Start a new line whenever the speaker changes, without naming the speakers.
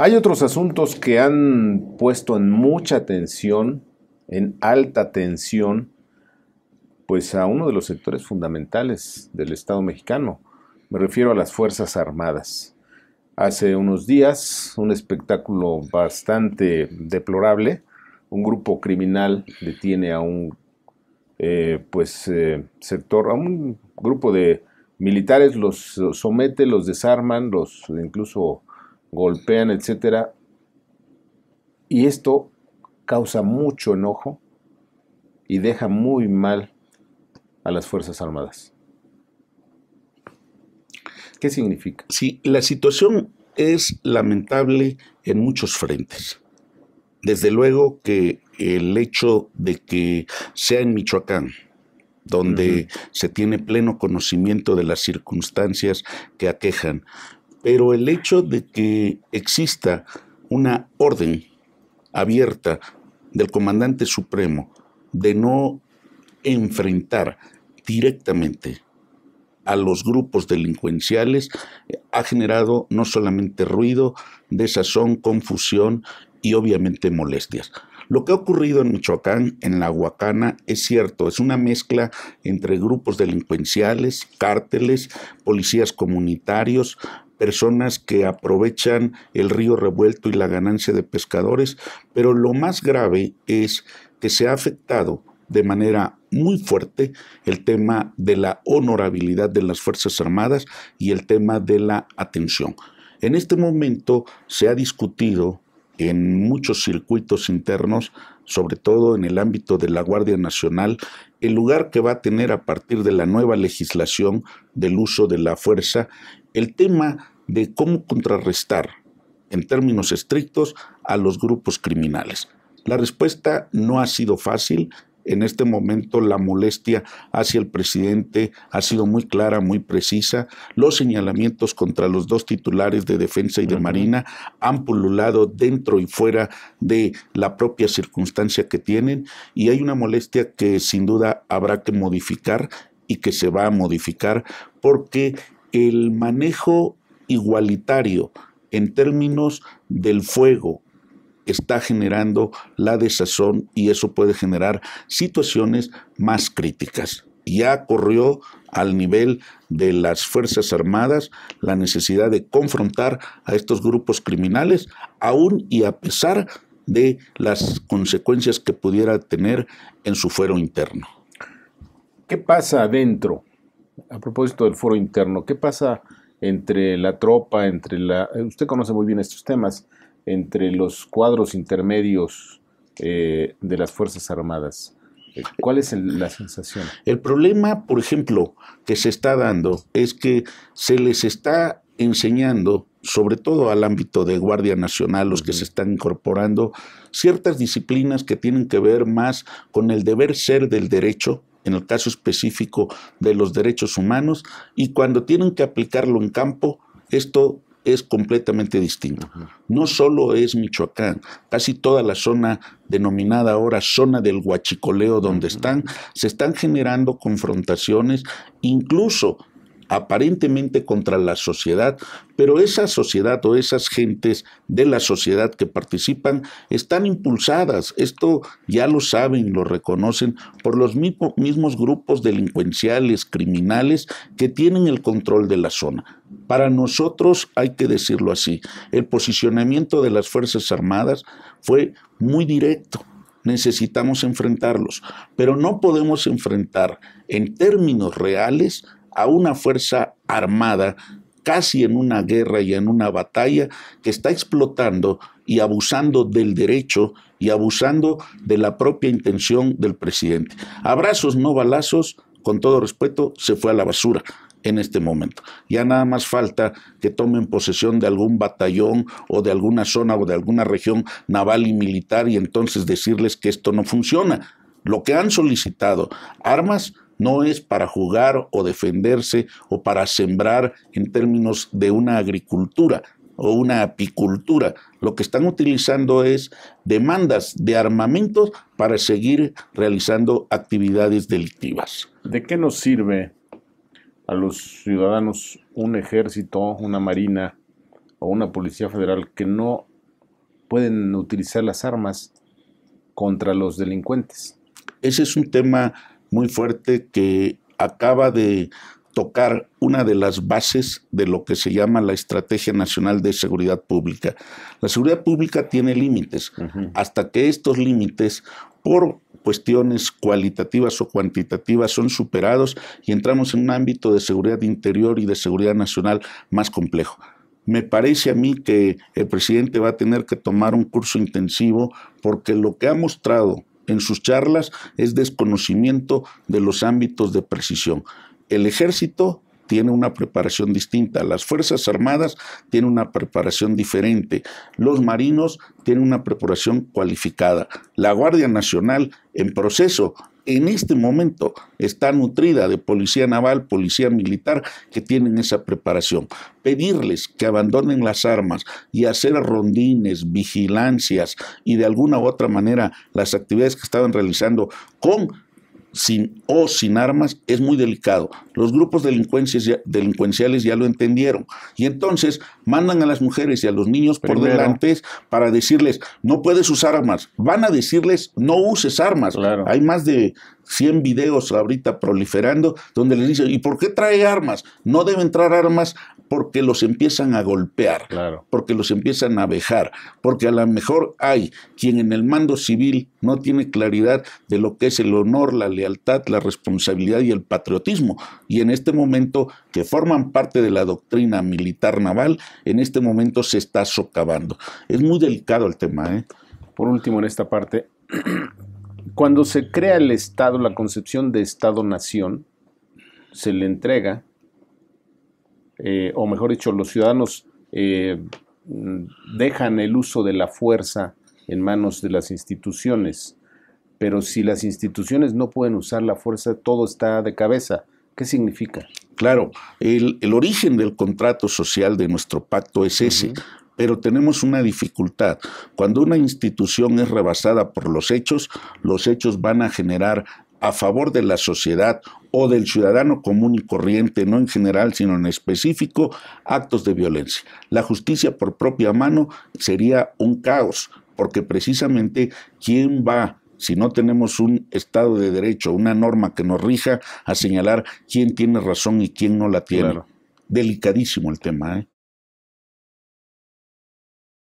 Hay otros asuntos que han puesto en mucha tensión, en alta tensión, pues a uno de los sectores fundamentales del Estado mexicano. Me refiero a las Fuerzas Armadas. Hace unos días, un espectáculo bastante deplorable, un grupo criminal detiene a un eh, pues, eh, sector, a un grupo de militares, los somete, los desarman, los incluso golpean, etcétera Y esto causa mucho enojo y deja muy mal a las Fuerzas Armadas. ¿Qué significa? Sí, la situación
es lamentable en muchos frentes. Desde luego que el hecho de que sea en Michoacán, donde se tiene pleno conocimiento de las circunstancias que aquejan, pero el hecho de que exista una orden abierta del comandante supremo de no enfrentar directamente a los grupos delincuenciales ha generado no solamente ruido, desazón, confusión y obviamente molestias. Lo que ha ocurrido en Michoacán, en la Huacana, es cierto, es una mezcla entre grupos delincuenciales, cárteles, policías comunitarios, personas que aprovechan el río revuelto y la ganancia de pescadores, pero lo más grave es que se ha afectado de manera muy fuerte el tema de la honorabilidad de las Fuerzas Armadas y el tema de la atención. En este momento se ha discutido en muchos circuitos internos, sobre todo en el ámbito de la Guardia Nacional, el lugar que va a tener a partir de la nueva legislación del uso de la fuerza el tema de cómo contrarrestar en términos estrictos a los grupos criminales. La respuesta no ha sido fácil. En este momento la molestia hacia el presidente ha sido muy clara, muy precisa. Los señalamientos contra los dos titulares de Defensa y de Marina han pululado dentro y fuera de la propia circunstancia que tienen y hay una molestia que sin duda habrá que modificar y que se va a modificar porque el manejo igualitario en términos del fuego está generando la desazón y eso puede generar situaciones más críticas. Ya corrió al nivel de las Fuerzas Armadas la necesidad de confrontar a estos grupos criminales, aún y a pesar de las consecuencias que
pudiera tener en su fuero interno. ¿Qué pasa adentro? a propósito del foro interno, ¿qué pasa entre la tropa, entre la... Usted conoce muy bien estos temas, entre los cuadros intermedios eh, de las Fuerzas Armadas. Eh, ¿Cuál es la sensación? El problema, por ejemplo,
que se está dando es que se les está enseñando, sobre todo al ámbito de Guardia Nacional, los que se están incorporando, ciertas disciplinas que tienen que ver más con el deber ser del derecho en el caso específico de los derechos humanos, y cuando tienen que aplicarlo en campo, esto es completamente distinto. No solo es Michoacán, casi toda la zona denominada ahora zona del huachicoleo donde están, se están generando confrontaciones, incluso aparentemente contra la sociedad, pero esa sociedad o esas gentes de la sociedad que participan están impulsadas, esto ya lo saben, lo reconocen, por los mismos grupos delincuenciales, criminales que tienen el control de la zona. Para nosotros, hay que decirlo así, el posicionamiento de las Fuerzas Armadas fue muy directo, necesitamos enfrentarlos, pero no podemos enfrentar en términos reales a una fuerza armada casi en una guerra y en una batalla que está explotando y abusando del derecho y abusando de la propia intención del presidente. Abrazos, no balazos, con todo respeto, se fue a la basura en este momento. Ya nada más falta que tomen posesión de algún batallón o de alguna zona o de alguna región naval y militar y entonces decirles que esto no funciona. Lo que han solicitado, armas, no es para jugar o defenderse o para sembrar en términos de una agricultura o una apicultura. Lo que están utilizando es demandas de armamentos
para seguir realizando actividades delictivas. ¿De qué nos sirve a los ciudadanos un ejército, una marina o una policía federal que no pueden utilizar las armas contra los delincuentes? Ese es un tema muy fuerte que acaba de
tocar una de las bases de lo que se llama la Estrategia Nacional de Seguridad Pública. La seguridad pública tiene límites. Hasta que estos límites, por cuestiones cualitativas o cuantitativas, son superados y entramos en un ámbito de seguridad interior y de seguridad nacional más complejo. Me parece a mí que el presidente va a tener que tomar un curso intensivo porque lo que ha mostrado en sus charlas es desconocimiento de los ámbitos de precisión. El ejército tiene una preparación distinta, las Fuerzas Armadas tienen una preparación diferente, los marinos tienen una preparación cualificada, la Guardia Nacional en proceso en este momento está nutrida de policía naval, policía militar, que tienen esa preparación. Pedirles que abandonen las armas y hacer rondines, vigilancias y de alguna u otra manera las actividades que estaban realizando con sin, o sin armas es muy delicado. Los grupos delincuenciales ya lo entendieron. Y entonces mandan a las mujeres y a los niños por delante para decirles, no puedes usar armas. Van a decirles, no uses armas. Hay más de 100 videos ahorita proliferando donde les dicen, ¿y por qué trae armas? No debe entrar armas porque los empiezan a golpear, porque los empiezan a vejar, porque a lo mejor hay quien en el mando civil no tiene claridad de lo que es el honor, la lealtad, la responsabilidad y el patriotismo. Y en este momento, que forman parte de la doctrina militar naval, en este momento se
está socavando. Es muy delicado el tema. ¿eh? Por último, en esta parte, Cuando se crea el Estado, la concepción de Estado-nación, se le entrega, eh, o mejor dicho, los ciudadanos eh, dejan el uso de la fuerza en manos de las instituciones, pero si las instituciones no pueden usar la fuerza, todo está de cabeza. ¿Qué significa? Claro, el, origen del contrato social de nuestro pacto es ese,
pero tenemos una dificultad. Cuando una institución es rebasada por los hechos, los hechos van a generar a favor de la sociedad o del ciudadano común y corriente, no en general, sino en específico, actos de violencia. La justicia por propia mano sería un caos, porque precisamente quién va si no tenemos un Estado de Derecho, una norma que nos rija a señalar quién tiene
razón y quién no la tiene. Delicadísimo el tema. ¿eh?